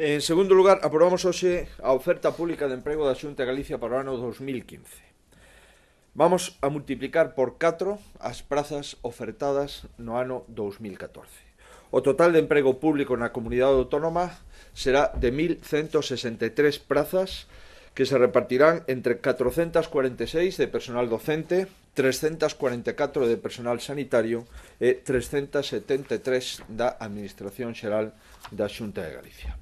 En segundo lugar, aprobamos hoxe a oferta pública de emprego da Xunta Galicia para o ano 2015. Vamos a multiplicar por 4 as prazas ofertadas no ano 2014. O total de emprego público na comunidade autónoma será de 1.163 prazas que se repartirán entre 446 de personal docente, 344 de personal sanitario e 373 da Administración Xeral da Xunta de Galicia.